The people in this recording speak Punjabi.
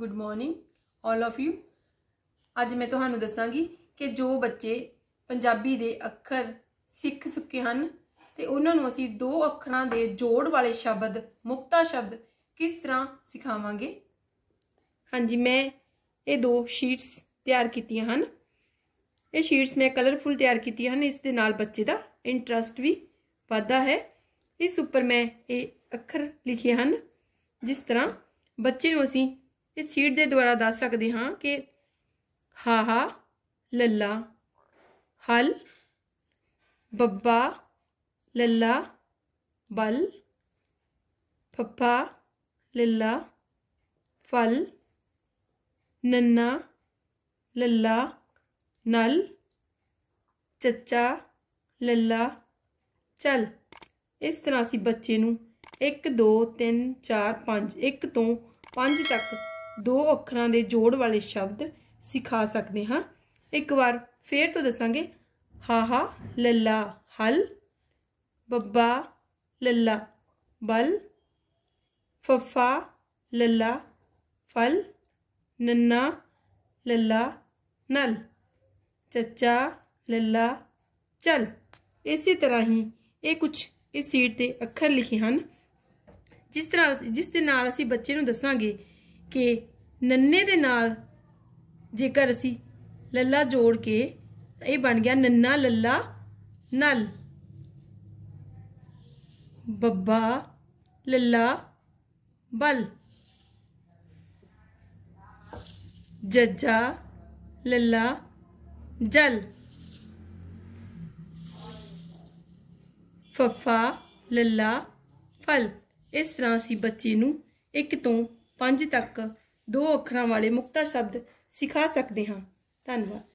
good morning all of you ਅੱਜ ਮੈਂ ਤੁਹਾਨੂੰ ਦੱਸਾਂਗੀ ਕਿ ਜੋ ਬੱਚੇ ਪੰਜਾਬੀ ਦੇ ਅੱਖਰ ਸਿੱਖ ਸੁੱਕੇ ਹਨ ਤੇ ਉਹਨਾਂ ਨੂੰ ਅਸੀਂ ਦੋ ਅੱਖਰਾਂ ਦੇ ਜੋੜ ਵਾਲੇ ਸ਼ਬਦ ਮੁਕਤਾ ਸ਼ਬਦ ਕਿਸ ਤਰ੍ਹਾਂ ਸਿਖਾਵਾਂਗੇ ਹਾਂਜੀ ਮੈਂ ਇਹ ਦੋ ਸ਼ੀਟਸ ਤਿਆਰ ਕੀਤੀਆਂ ਹਨ ਇਹ ਸ਼ੀਟਸ ਮੈਂ ਕਲਰਫੁਲ ਤਿਆਰ ਕੀਤੀਆਂ ਹਨ ਇਸ ਦੇ ਨਾਲ ਬੱਚੇ ਦਾ ਇੰਟਰਸਟ ਵੀ ਵਧਦਾ ਹੈ ਇਸ ਉੱਪਰ ਮੈਂ ਇਹ ਅੱਖਰ ਲਿਖੇ ਹਨ ਜਿਸ ਤਰ੍ਹਾਂ ਬੱਚੇ ਨੂੰ ਅਸੀਂ ਤੇ ਸੀਟ ਦੇ ਦੁਆਰਾ ਦੱਸ ਸਕਦੇ ਹਾਂ ਕਿ ਹਾ ਹਾ ਲੱਲਾ ਹਲ ਬੱਬਾ ਲੱਲਾ ਬਲ ਫੱਫਾ ਲੱਲਾ ਫਲ ਨੰਨਾ ਲੱਲਾ ਨਲ ਚੱਚਾ ਲੱਲਾ ਚਲ ਇਸ ਤਰ੍ਹਾਂ ਅਸੀਂ ਬੱਚੇ ਨੂੰ 1 2 3 4 5 1 ਤੋਂ 5 ਤੱਕ ਦੋ ਅੱਖਰਾਂ ਦੇ ਜੋੜ ਵਾਲੇ ਸ਼ਬਦ ਸਿਖਾ ਸਕਦੇ ਹਾਂ ਇੱਕ ਵਾਰ ਫੇਰ ਤੋਂ ਦੱਸਾਂਗੇ ਹਾ ਹਾ ਲੱਲਾ ਹਲ ਬੱਬਾ ਲੱਲਾ ਬਲ ਫਫਾ ਲੱਲਾ ਫਲ ਨੰਨਾ ਲੱਲਾ ਨਲ ਚੱਚਾ ਲੱਲਾ ਚਲ ਇਸੇ ਤਰ੍ਹਾਂ ਹੀ ਇਹ ਕੁਝ ਇਸ ਸੀਟ ਤੇ ਅੱਖਰ ਲਿਖੇ ਹਨ ਜਿਸ ਤਰ੍ਹਾਂ ਜਿਸ ਦੇ ਨਾਲ ਅਸੀਂ ਬੱਚੇ ਨੂੰ ਦੱਸਾਂਗੇ ਕਿ ਨੰਨੇ ਦੇ ਨਾਲ ਜੇਕਰ ਅਸੀਂ ਲੱਲਾ ਜੋੜ ਕੇ ਇਹ ਬਣ ਗਿਆ ਨੰਨਾ ਲੱਲਾ ਨਲ ਬੱਬਾ ਲੱਲਾ ਬਲ जज्जा लल्ला जल फफा लल्ला फल इस तरह ਅਸੀਂ ਬੱਚੇ ਨੂੰ ਇੱਕ ਤੋਂ 5 ਤੱਕ ਦੋ ਅੱਖਰਾਂ ਵਾਲੇ ਮੁਕਤਾ ਸ਼ਬਦ ਸਿਖਾ ਸਕਦੇ ਹਾਂ ਧੰਨਵਾਦ